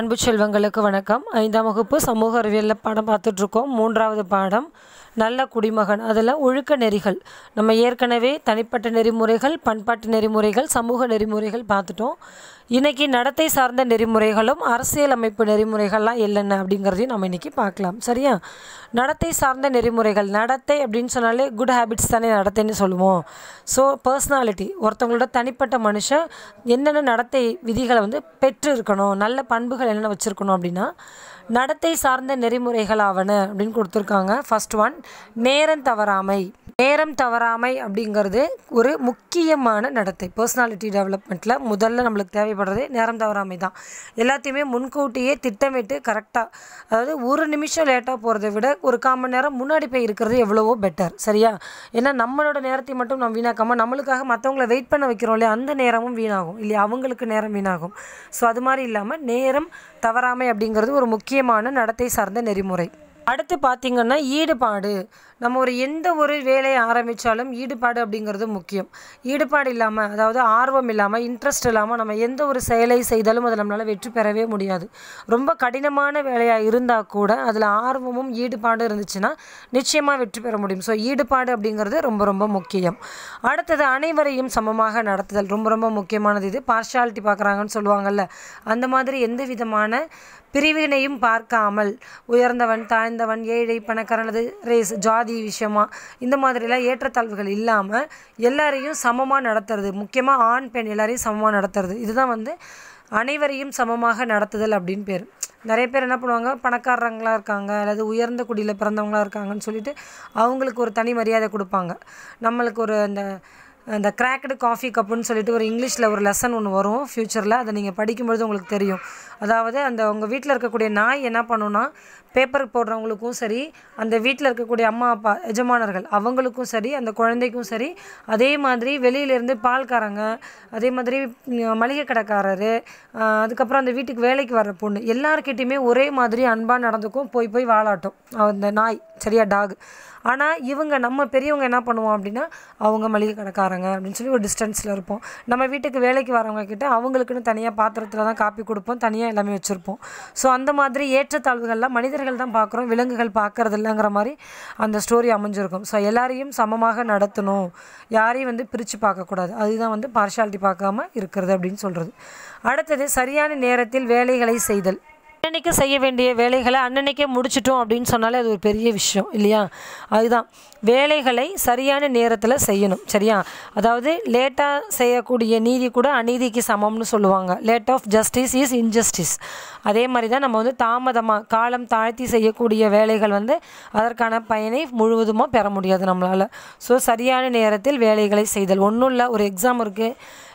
அன்பு செல்வங்களுக்கு வணக்கம் ஐந்தாம் வகுப்பு சமூக அறிவியலில் பாடம் பார்த்துட்ருக்கோம் மூன்றாவது பாடம் நல்ல குடிமகன் அதில் ஒழுக்க நெறிகள் நம்ம ஏற்கனவே தனிப்பட்ட நெறிமுறைகள் பண்பாட்டு நெறிமுறைகள் சமூக நெறிமுறைகள் பார்த்துட்டோம் இன்றைக்கி நடத்தை சார்ந்த நெறிமுறைகளும் அரசியலமைப்பு நெறிமுறைகள்லாம் என்னென்ன அப்படிங்கிறதையும் நம்ம இன்றைக்கி பார்க்கலாம் சரியா நடத்தை சார்ந்த நெறிமுறைகள் நடத்தை அப்படின்னு சொன்னாலே குட் ஹேபிட்ஸ் தானே நடத்தைன்னு சொல்லுவோம் ஸோ பர்சனாலிட்டி ஒருத்தவங்களோட தனிப்பட்ட மனுஷன் என்னென்ன நடத்தை விதிகளை வந்து பெற்று இருக்கணும் நல்ல பண்புகள் என்னென்ன வச்சுருக்கணும் அப்படின்னா நடத்தை சார்ந்த நெறிமுறைகளாவன அப்படின்னு கொடுத்துருக்காங்க ஃபஸ்ட் ஒன் நேரம் தவறாமை நேரம் தவறாமை அப்படிங்கிறது ஒரு முக்கியமான நடத்தை பர்சனாலிட்டி டெவலப்மெண்ட்டில் முதல்ல நம்மளுக்கு தேவைப்படுறது நேரம் தவறாமை தான் எல்லாத்தையுமே முன்கூட்டியே திட்டமிட்டு கரெக்டாக அதாவது ஒரு நிமிஷம் லேட்டாக போகிறத விட ஒரு கால் மணி நேரம் முன்னாடி போய் இருக்கிறது எவ்வளவோ பெட்டர் சரியா ஏன்னா நம்மளோட நேரத்தை மட்டும் நம்ம வீணாக்காமல் நம்மளுக்காக மற்றவங்கள வெயிட் பண்ண வைக்கிறோம் இல்லையா அந்த நேரமும் வீணாகும் இல்லையா அவங்களுக்கு நேரம் வீணாகும் ஸோ அது மாதிரி இல்லாமல் நேரம் தவறாமை அப்படிங்கிறது ஒரு முக்கிய முக்கியமான நடத்தை சார்ந்த நெறிமுறை அடுத்து பார்த்திங்கன்னா ஈடுபாடு நம்ம ஒரு எந்த ஒரு வேலையை ஆரம்பித்தாலும் ஈடுபாடு அப்படிங்கிறது முக்கியம் ஈடுபாடு இல்லாமல் அதாவது ஆர்வம் இல்லாமல் இன்ட்ரெஸ்ட் இல்லாமல் நம்ம எந்த ஒரு செயலை செய்தாலும் அதை நம்மளால் வெற்றி பெறவே முடியாது ரொம்ப கடினமான வேலையாக இருந்தால் கூட அதில் ஆர்வமும் ஈடுபாடும் இருந்துச்சுன்னா நிச்சயமாக வெற்றி பெற முடியும் ஸோ ஈடுபாடு அப்படிங்கிறது ரொம்ப ரொம்ப முக்கியம் அடுத்தது அனைவரையும் சமமாக நடத்துதல் ரொம்ப ரொம்ப முக்கியமானது இது பார்ஷாலிட்டி பார்க்குறாங்கன்னு சொல்லுவாங்கள்ல அந்த மாதிரி எந்த விதமான பிரிவினையும் பார்க்காமல் உயர்ந்தவன் தாழ்ந்தவன் ஏழை பணக்காரனது ரேஸ் ஜாதி விஷயமா இந்த மாதிரிலாம் ஏற்றத்தாழ்வுகள் இல்லாமல் எல்லாரையும் சமமாக நடத்துறது முக்கியமாக ஆண் பெண் எல்லாரையும் சமமாக நடத்துறது இதுதான் வந்து அனைவரையும் சமமாக நடத்துதல் அப்படின்னு பேர் நிறைய பேர் என்ன பண்ணுவாங்க பணக்காரங்களாக இருக்காங்க அல்லது உயர்ந்த குடியில் பிறந்தவங்களாக இருக்காங்கன்னு சொல்லிட்டு அவங்களுக்கு ஒரு தனி மரியாதை கொடுப்பாங்க நம்மளுக்கு ஒரு அந்த அந்த கிராக்கடு காஃபி கப்புன்னு சொல்லிட்டு ஒரு இங்கிலீஷில் ஒரு லெசன் ஒன்று வரும் ஃப்யூச்சரில் அதை நீங்கள் படிக்கும்பொழுது உங்களுக்கு தெரியும் அதாவது அந்த உங்கள் வீட்டில் இருக்கக்கூடிய நாய் என்ன பண்ணுன்னா பேப்பர் போடுறவங்களுக்கும் சரி அந்த வீட்டில் இருக்கக்கூடிய அம்மா அப்பா எஜமானர்கள் அவங்களுக்கும் சரி அந்த குழந்தைக்கும் சரி அதே மாதிரி வெளியிலேருந்து பால்காரங்க அதே மாதிரி மளிகை கடைக்காரரு அதுக்கப்புறம் அந்த வீட்டுக்கு வேலைக்கு வர பொண்ணு எல்லாருக்கிட்டேயுமே ஒரே மாதிரி அன்பாக நடந்துக்கும் போய் போய் வாழாட்டும் அந்த நாய் சரியா டாக் ஆனால் இவங்க நம்ம பெரியவங்க என்ன பண்ணுவோம் அப்படின்னா அவங்க மளிகை கடைக்காரர் பாருங்கள் அப்படின்னு சொல்லி ஒரு டிஸ்டன்ஸில் இருப்போம் நம்ம வீட்டுக்கு வேலைக்கு வரவங்க கிட்ட அவங்களுக்குன்னு தனியாக பாத்திரத்தில் தான் காப்பி கொடுப்போம் தனியாக எல்லாமே வச்சுருப்போம் ஸோ அந்த மாதிரி ஏற்றத்தாழ்வுகள்லாம் மனிதர்கள் தான் பார்க்குறோம் விலங்குகள் பார்க்குறது இல்லைங்கிற மாதிரி அந்த ஸ்டோரி அமைஞ்சிருக்கும் ஸோ எல்லாரையும் சமமாக நடத்தணும் யாரையும் வந்து பிரித்து பார்க்கக்கூடாது அதுதான் வந்து பார்ஷாலிட்டி பார்க்காம இருக்கிறது அப்படின்னு சொல்கிறது அடுத்தது சரியான நேரத்தில் வேலைகளை செய்தல் அன்னன்னைக்கு செய்ய வேண்டிய வேலைகளை அன்னன்னைக்கே முடிச்சிட்டோம் அப்படின்னு சொன்னாலே அது ஒரு பெரிய விஷயம் இல்லையா அதுதான் வேலைகளை சரியான நேரத்தில் செய்யணும் சரியா அதாவது லேட்டாக செய்யக்கூடிய நீதி கூட அநீதிக்கு சமம்னு சொல்லுவாங்க late of justice is injustice அதே மாதிரி தான் நம்ம வந்து தாமதமாக காலம் தாழ்த்தி செய்யக்கூடிய வேலைகள் வந்து அதற்கான பயனை முழுவதுமாக பெற முடியாது நம்மளால் ஸோ சரியான நேரத்தில் வேலைகளை செய்தல் ஒன்றும் இல்லை ஒரு எக்ஸாம் இருக்குது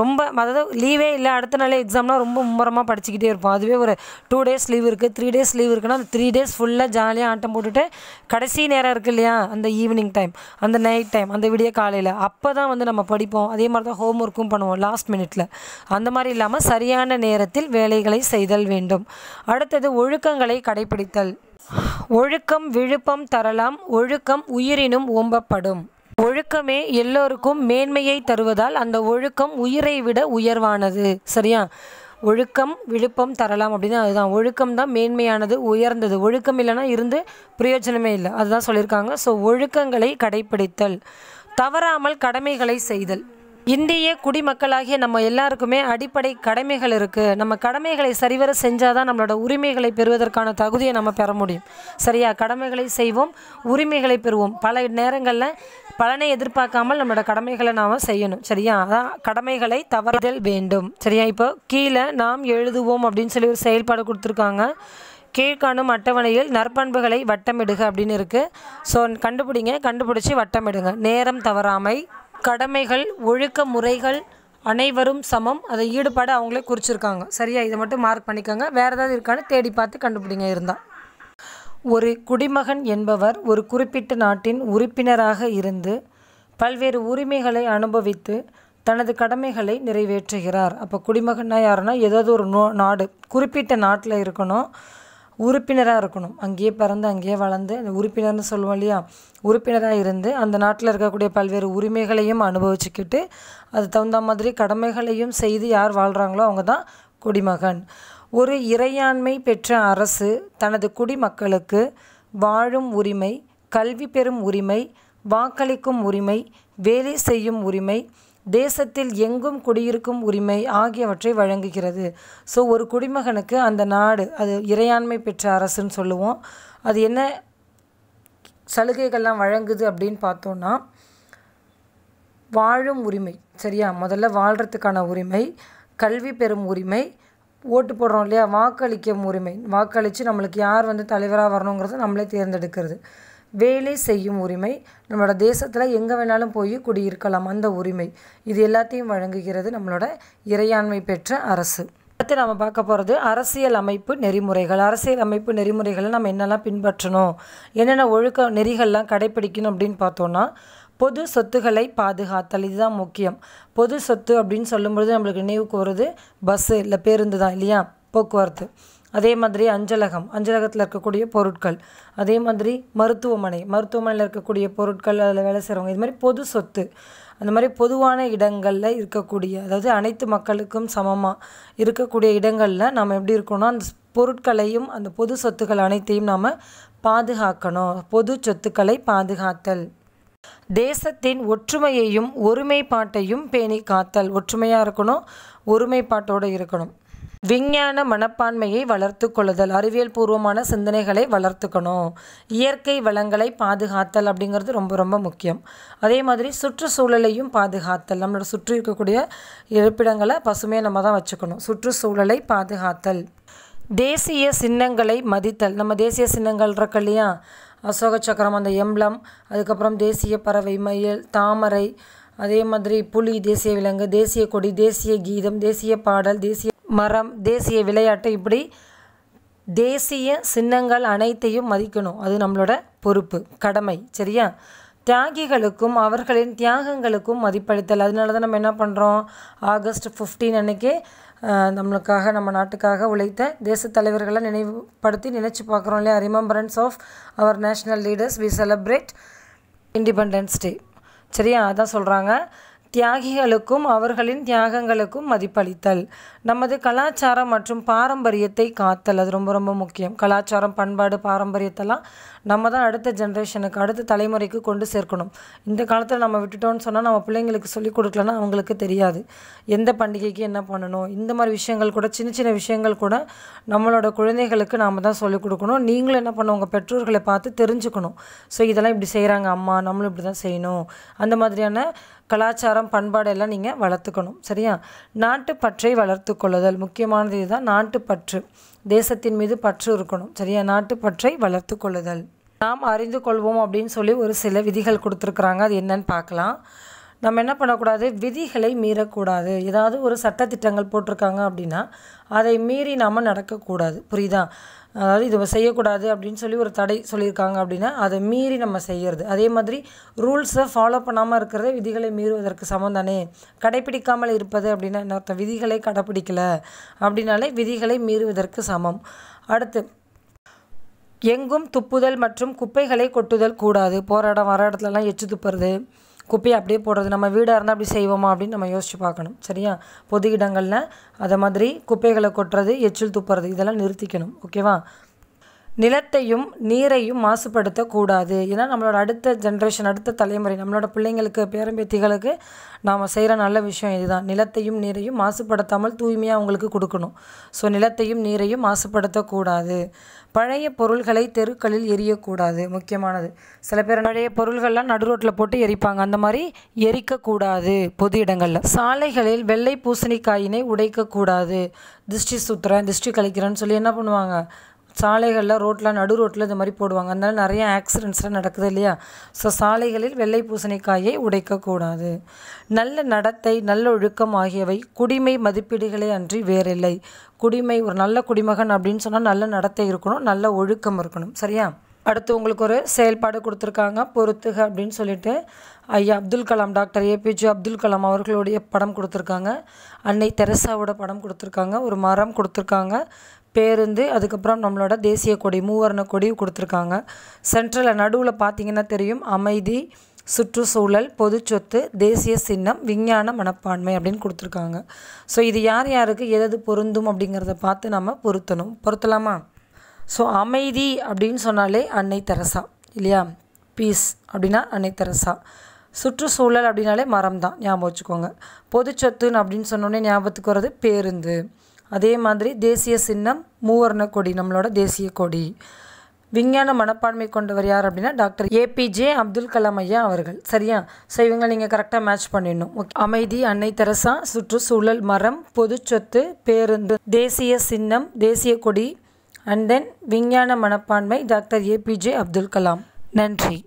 ரொம்ப அதாவது லீவே இல்லை அடுத்த நாளே எக்ஸாம்னால் ரொம்ப மும்முரமாக படிச்சுக்கிட்டே இருப்போம் அதுவே ஒரு டூ டேஸ் லீவ் இருக்குது த்ரீ டேஸ் லீவ் இருக்குன்னா அந்த த்ரீ டேஸ் ஃபுல்லாக ஜாலியாக ஆட்டம் போட்டுட்டு கடைசி நேரம் இருக்குது இல்லையா அந்த ஈவினிங் டைம் அந்த நைட் டைம் அந்த விடிய காலையில் அப்போ தான் வந்து நம்ம படிப்போம் அதே மாதிரி தான் ஹோம் ஒர்க்கும் பண்ணுவோம் லாஸ்ட் மினிட்ல அந்த மாதிரி இல்லாமல் சரியான நேரத்தில் வேலைகளை செய்தல் வேண்டும் அடுத்தது ஒழுக்கங்களை கடைபிடித்தல் ஒழுக்கம் விழுப்பம் தரலாம் ஒழுக்கம் உயிரினும் ஓம்பப்படும் ஒழுக்கமே எல்லோருக்கும் மேன்மையை தருவதால் அந்த ஒழுக்கம் உயிரை விட உயர்வானது சரியா ஒழுக்கம் விழுப்பம் தரலாம் அப்படின்னு அதுதான் ஒழுக்கம் தான் மேன்மையானது உயர்ந்தது ஒழுக்கம் இல்லைனா இருந்து பிரயோஜனமே இல்லை அதுதான் சொல்லியிருக்காங்க ஸோ ஒழுக்கங்களை கடைப்பிடித்தல் தவறாமல் கடமைகளை செய்தல் இந்திய குடிமக்களாகிய நம்ம எல்லாருக்குமே அடிப்படை கடமைகள் இருக்குது நம்ம கடமைகளை சரிவர செஞ்சால் தான் நம்மளோட உரிமைகளை பெறுவதற்கான தகுதியை நம்ம பெற முடியும் சரியா கடமைகளை செய்வோம் உரிமைகளை பெறுவோம் பல நேரங்களில் பலனை எதிர்பார்க்காமல் நம்மளோட கடமைகளை நாம் செய்யணும் சரியா அதான் கடமைகளை தவறுதல் வேண்டும் சரியா இப்போ கீழே நாம் எழுதுவோம் அப்படின்னு சொல்லி ஒரு செயல்பாடு கொடுத்துருக்காங்க கீழ்காணும் அட்டவணையில் நற்பண்புகளை வட்டமிடுக அப்படின்னு இருக்குது ஸோ கண்டுபிடிங்க கண்டுபிடிச்சி வட்டமிடுங்க நேரம் தவறாமை கடமைகள் ஒழுக்க முறைகள் அனைவரும் சமம் அதை ஈடுபாடு அவங்களே குறிச்சிருக்காங்க சரியா இதை மட்டும் மார்க் பண்ணிக்கோங்க வேறு ஏதாவது இருக்கான்னு தேடி பார்த்து கண்டுபிடிங்க இருந்தால் ஒரு குடிமகன் என்பவர் ஒரு குறிப்பிட்ட நாட்டின் உறுப்பினராக இருந்து பல்வேறு உரிமைகளை அனுபவித்து தனது கடமைகளை நிறைவேற்றுகிறார் அப்போ குடிமகன்னா யாருன்னா ஏதாவது ஒரு நோ நாடு குறிப்பிட்ட நாட்டில் இருக்கணும் உறுப்பினராக இருக்கணும் அங்கேயே பிறந்து அங்கேயே வளர்ந்து அந்த உறுப்பினர்னு சொல்லுவோம் இல்லையா உறுப்பினராக இருந்து அந்த நாட்டில் இருக்கக்கூடிய பல்வேறு உரிமைகளையும் அனுபவிச்சுக்கிட்டு அது தகுந்த மாதிரி கடமைகளையும் செய்து யார் வாழ்கிறாங்களோ அவங்க தான் குடிமகன் ஒரு இறையாண்மை பெற்ற அரசு தனது குடிமக்களுக்கு வாழும் உரிமை கல்வி பெறும் உரிமை வாக்களிக்கும் உரிமை வேலை செய்யும் உரிமை தேசத்தில் எங்கும் குடியிருக்கும் உரிமை ஆகியவற்றை வழங்குகிறது ஸோ ஒரு குடிமகனுக்கு அந்த நாடு அது இறையாண்மை பெற்ற அரசுன்னு சொல்லுவோம் அது என்ன சலுகைகள்லாம் வழங்குது அப்படின்னு பார்த்தோன்னா வாழும் உரிமை சரியா முதல்ல வாழ்கிறதுக்கான உரிமை கல்வி பெறும் உரிமை ஓட்டு போடுறோம் இல்லையா வாக்களிக்கும் உரிமை வாக்களித்து நம்மளுக்கு யார் வந்து தலைவராக வரணுங்கிறத நம்மளே தேர்ந்தெடுக்கிறது வேலை செய்யும் உரிமை நம்மளோட தேசத்தில் எங்கே வேணாலும் போய் குடியிருக்கலாம் அந்த உரிமை இது எல்லாத்தையும் வழங்குகிறது நம்மளோட இறையாண்மை பெற்ற அரசு அடுத்து நம்ம பார்க்க போகிறது அரசியல் அமைப்பு நெறிமுறைகள் அரசியல் அமைப்பு நெறிமுறைகளை நம்ம என்னெல்லாம் பின்பற்றணும் என்னென்ன ஒழுக்க நெறிகள்லாம் கடைப்பிடிக்கணும் அப்படின்னு பார்த்தோன்னா பொது சொத்துக்களை பாதுகாத்தல் இதுதான் முக்கியம் பொது சொத்து அப்படின்னு சொல்லும்பொழுது நம்மளுக்கு நினைவுக்கு வருது பஸ்ஸு இல்லை பேருந்து தான் இல்லையா போக்குவரத்து அதே மாதிரி அஞ்சலகம் அஞ்சலகத்தில் இருக்கக்கூடிய பொருட்கள் அதே மாதிரி மருத்துவமனை மருத்துவமனையில் இருக்கக்கூடிய பொருட்கள் அதில் வேலை செய்கிறவங்க இது மாதிரி பொது சொத்து அந்த மாதிரி பொதுவான இடங்களில் இருக்கக்கூடிய அதாவது அனைத்து மக்களுக்கும் சமமாக இருக்கக்கூடிய இடங்களில் நம்ம எப்படி இருக்கோம்னா அந்த பொருட்களையும் அந்த பொது சொத்துக்கள் அனைத்தையும் நாம் பாதுகாக்கணும் பொது சொத்துக்களை பாதுகாத்தல் தேசத்தின் ஒற்றுமையையும் ஒருமைப்பாட்டையும் பேணி காத்தல் ஒற்றுமையாக இருக்கணும் ஒருமைப்பாட்டோடு இருக்கணும் விஞ்ஞான மனப்பான்மையை வளர்த்து கொள்ளுதல் அறிவியல் பூர்வமான சிந்தனைகளை வளர்த்துக்கணும் இயற்கை வளங்களை பாதுகாத்தல் அப்படிங்கிறது ரொம்ப ரொம்ப முக்கியம் அதே மாதிரி சுற்றுச்சூழலையும் பாதுகாத்தல் நம்மளோட சுற்றி இருக்கக்கூடிய இருப்பிடங்களை பசுமையாக நம்ம தான் வச்சுக்கணும் சுற்றுச்சூழலை பாதுகாத்தல் தேசிய சின்னங்களை மதித்தல் நம்ம தேசிய சின்னங்கள் இருக்க இல்லையா அசோக சக்கரம் அந்த எம்லம் அதுக்கப்புறம் தேசிய பறவை மயில் தாமரை அதே மாதிரி புலி தேசிய விலங்கு தேசிய கொடி தேசிய கீதம் தேசிய பாடல் தேசிய மரம் தேசிய விளையாட்டு இப்படி தேசிய சின்னங்கள் அனைத்தையும் மதிக்கணும் அது நம்மளோட பொறுப்பு கடமை சரியா தியாகிகளுக்கும் அவர்களின் தியாகங்களுக்கும் மதிப்பளித்தல் அதனால தான் நம்ம என்ன பண்ணுறோம் ஆகஸ்ட் ஃபிஃப்டீன் அன்றைக்கி நம்மளுக்காக நம்ம நாட்டுக்காக உழைத்த தேச தலைவர்களை நினைவுபடுத்தி நினச்சி பார்க்குறோம் இல்லையா remembrance of our national leaders we celebrate independence day சரியா அதான் சொல்கிறாங்க தியாகிகளுக்கும் அவர்களின் தியாகங்களுக்கும் மதிப்பளித்தல் நமது கலாச்சாரம் மற்றும் பாரம்பரியத்தை காத்தல் அது ரொம்ப ரொம்ப முக்கியம் கலாச்சாரம் பண்பாடு பாரம்பரியத்தெல்லாம் நம்ம தான் அடுத்த ஜென்ரேஷனுக்கு அடுத்த தலைமுறைக்கு கொண்டு சேர்க்கணும் இந்த காலத்தில் நம்ம விட்டுட்டோம்னு சொன்னால் நம்ம பிள்ளைங்களுக்கு சொல்லிக் கொடுக்கலன்னா அவங்களுக்கு தெரியாது எந்த பண்டிகைக்கு என்ன பண்ணணும் இந்த மாதிரி விஷயங்கள் கூட சின்ன சின்ன விஷயங்கள் கூட நம்மளோட குழந்தைகளுக்கு நாம் தான் சொல்லிக் கொடுக்கணும் நீங்களும் என்ன பண்ண உங்கள் பெற்றோர்களை பார்த்து தெரிஞ்சுக்கணும் ஸோ இதெல்லாம் இப்படி செய்கிறாங்க அம்மா நம்மளும் இப்படி தான் செய்யணும் அந்த மாதிரியான கலாச்சாரம் பண்பாடு எல்லாம் நீங்கள் வளர்த்துக்கணும் சரியா நாட்டுப்பற்றை வளர்த்து கொள்ளுதல் முக்கியமானது இதுதான் நாட்டுப்பற்று தேசத்தின் மீது பற்று இருக்கணும் சரியா நாட்டுப்பற்றை வளர்த்து கொள்ளுதல் நாம் அறிந்து கொள்வோம் அப்படின்னு சொல்லி ஒரு சில விதிகள் கொடுத்துருக்குறாங்க அது என்னன்னு பார்க்கலாம் நம்ம என்ன பண்ணக்கூடாது விதிகளை மீறக்கூடாது ஏதாவது ஒரு சட்டத்திட்டங்கள் போட்டிருக்காங்க அப்படின்னா அதை மீறி நாம் நடக்கக்கூடாது புரியுதா அதாவது இது செய்யக்கூடாது அப்படின்னு சொல்லி ஒரு தடை சொல்லியிருக்காங்க அப்படின்னா அதை மீறி நம்ம செய்கிறது அதே மாதிரி ரூல்ஸை ஃபாலோ பண்ணாமல் இருக்கிறத விதிகளை மீறுவதற்கு சமம் தானே கடைப்பிடிக்காமல் இருப்பது அப்படின்னா என்ன விதிகளை கடைப்பிடிக்கலை அப்படின்னாலே விதிகளை மீறுவதற்கு சமம் அடுத்து எங்கும் துப்புதல் மற்றும் குப்பைகளை கொட்டுதல் கூடாது போராடம் வர இடத்துலலாம் எச்சு துப்புறது குப்பையை அப்படியே போடுறது நம்ம வீடாக இருந்தால் அப்படி செய்வோமா அப்படின்னு நம்ம யோசித்து பார்க்கணும் சரியா பொது இடங்களில் அதை மாதிரி குப்பைகளை கொட்டுறது எச்சில் துப்புறது இதெல்லாம் நிறுத்திக்கணும் ஓகேவா நிலத்தையும் நீரையும் மாசுபடுத்தக்கூடாது ஏன்னா நம்மளோட அடுத்த ஜென்ரேஷன் அடுத்த தலைமுறை நம்மளோட பிள்ளைங்களுக்கு பேரம்பேத்திகளுக்கு நாம் செய்கிற நல்ல விஷயம் இதுதான் நிலத்தையும் நீரையும் மாசுபடுத்தாமல் தூய்மையாக அவங்களுக்கு கொடுக்கணும் ஸோ நிலத்தையும் நீரையும் மாசுபடுத்தக்கூடாது பழைய பொருள்களை தெருக்களில் எரியக்கூடாது முக்கியமானது சில பேர் பழைய பொருள்கள்லாம் நடு ரோட்டில் போட்டு எரிப்பாங்க அந்த மாதிரி எரிக்கக்கூடாது பொது இடங்களில் சாலைகளில் வெள்ளை பூசணிக்காயினை உடைக்கக்கூடாது திருஷ்டி சுத்துறேன் திருஷ்டி கழிக்கிறேன்னு சொல்லி என்ன பண்ணுவாங்க சாலைகளில் ரோட்டில் நடு ரோட்டில் இந்த மாதிரி போடுவாங்க அதனால நிறைய ஆக்சிடென்ட்ஸ்லாம் நடக்குது இல்லையா ஸோ சாலைகளில் வெள்ளை பூசணிக்காயை உடைக்கக்கூடாது நல்ல நடத்தை நல்ல ஒழுக்கம் ஆகியவை குடிமை மதிப்பீடுகளே அன்றி வேறில்லை குடிமை ஒரு நல்ல குடிமகன் அப்படின்னு சொன்னால் நல்ல நடத்தை இருக்கணும் நல்ல ஒழுக்கம் இருக்கணும் சரியா அடுத்து உங்களுக்கு ஒரு செயல்பாடு கொடுத்துருக்காங்க பொறுத்துக அப்படின்னு சொல்லிட்டு ஐயா அப்துல் கலாம் டாக்டர் ஏபிஜே அப்துல் கலாம் அவர்களுடைய படம் கொடுத்துருக்காங்க அன்னை தெரசாவோட படம் கொடுத்துருக்காங்க ஒரு மரம் கொடுத்துருக்காங்க பேருந்து அதுக்கப்புறம் நம்மளோட தேசிய கொடி மூவர்ண கொடி கொடுத்துருக்காங்க சென்ட்ரலில் நடுவில் பார்த்தீங்கன்னா தெரியும் அமைதி சுற்றுச்சூழல் பொது சொத்து தேசிய சின்னம் விஞ்ஞான மனப்பான்மை அப்படின்னு கொடுத்துருக்காங்க ஸோ இது யார் யாருக்கு எதது பொருந்தும் அப்படிங்கிறத பார்த்து நம்ம பொருத்தணும் பொருத்தலாமா ஸோ அமைதி அப்படின்னு சொன்னாலே அன்னை தெரசா இல்லையா பீஸ் அப்படின்னா அன்னை தெரசா சுற்றுச்சூழல் அப்படின்னாலே மரம் தான் ஞாபகம் வச்சுக்கோங்க பொது சொத்துன்னு அப்படின்னு சொன்னோடனே ஞாபகத்துக்கு வர்றது பேருந்து அதே மாதிரி தேசிய சின்னம் மூவர்ண கொடி நம்மளோட தேசிய கொடி விஞ்ஞான மனப்பான்மை கொண்டவர் யார் அப்படின்னா டாக்டர் ஏபிஜே அப்துல் கலாம் ஐயா அவர்கள் சரியா ஸோ இவங்க நீங்கள் கரெக்டாக மேட்ச் பண்ணிடணும் அமைதி அன்னை தெரசா சுற்றுச்சூழல் மரம் பொது சொத்து பேருந்து தேசிய சின்னம் தேசிய கொடி அண்ட் தென் விஞ்ஞான மனப்பான்மை டாக்டர் ஏபிஜே அப்துல் கலாம் நன்றி